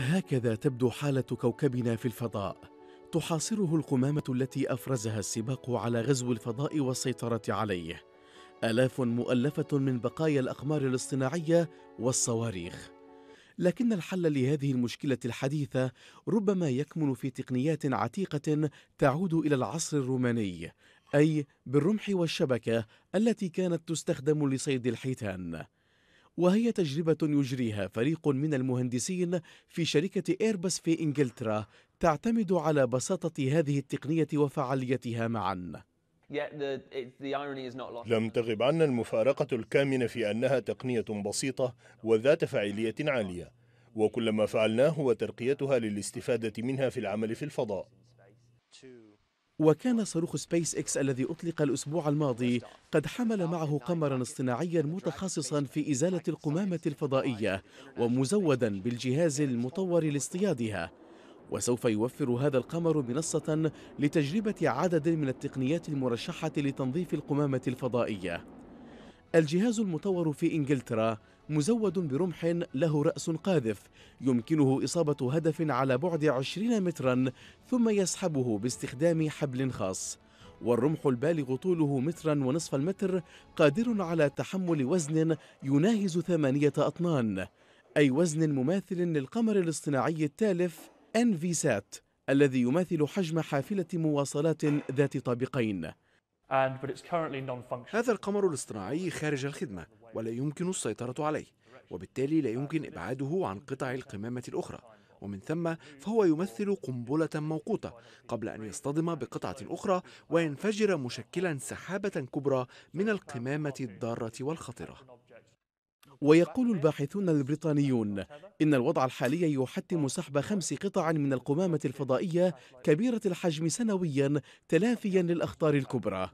هكذا تبدو حالة كوكبنا في الفضاء تحاصره القمامة التي أفرزها السباق على غزو الفضاء والسيطرة عليه آلاف مؤلفة من بقايا الأقمار الاصطناعية والصواريخ لكن الحل لهذه المشكلة الحديثة ربما يكمن في تقنيات عتيقة تعود إلى العصر الروماني أي بالرمح والشبكة التي كانت تستخدم لصيد الحيتان وهي تجربة يجريها فريق من المهندسين في شركة إيرباص في إنجلترا تعتمد على بساطة هذه التقنية وفعاليتها معاً لم تغب عنا المفارقة الكامنة في أنها تقنية بسيطة وذات فاعلية عالية وكل ما فعلناه هو ترقيتها للاستفادة منها في العمل في الفضاء وكان صاروخ سبيس إكس الذي أطلق الأسبوع الماضي قد حمل معه قمرا اصطناعيا متخصصا في إزالة القمامة الفضائية ومزودا بالجهاز المطور لاصطيادها وسوف يوفر هذا القمر منصة لتجربة عدد من التقنيات المرشحة لتنظيف القمامة الفضائية الجهاز المطور في إنجلترا مزود برمح له رأس قاذف يمكنه إصابة هدف على بعد 20 مترا ثم يسحبه باستخدام حبل خاص والرمح البالغ طوله مترا ونصف المتر قادر على تحمل وزن يناهز ثمانية أطنان أي وزن مماثل للقمر الاصطناعي التالف سات الذي يماثل حجم حافلة مواصلات ذات طابقين هذا القمر الاصطناعي خارج الخدمة ولا يمكن السيطرة عليه وبالتالي لا يمكن إبعاده عن قطع القمامة الأخرى ومن ثم فهو يمثل قنبلة موقوتة قبل أن يصطدم بقطعة أخرى وينفجر مشكلا سحابة كبرى من القمامة الضارة والخطرة ويقول الباحثون البريطانيون إن الوضع الحالي يحتم سحب خمس قطع من القمامة الفضائية كبيرة الحجم سنويا تلافيا للأخطار الكبرى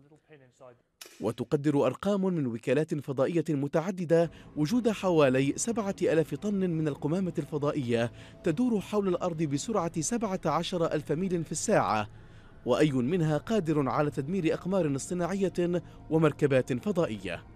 وتقدر أرقام من وكالات فضائية متعددة وجود حوالي 7000 طن من القمامة الفضائية تدور حول الأرض بسرعة 17 ألف ميل في الساعة وأي منها قادر على تدمير أقمار اصطناعية ومركبات فضائية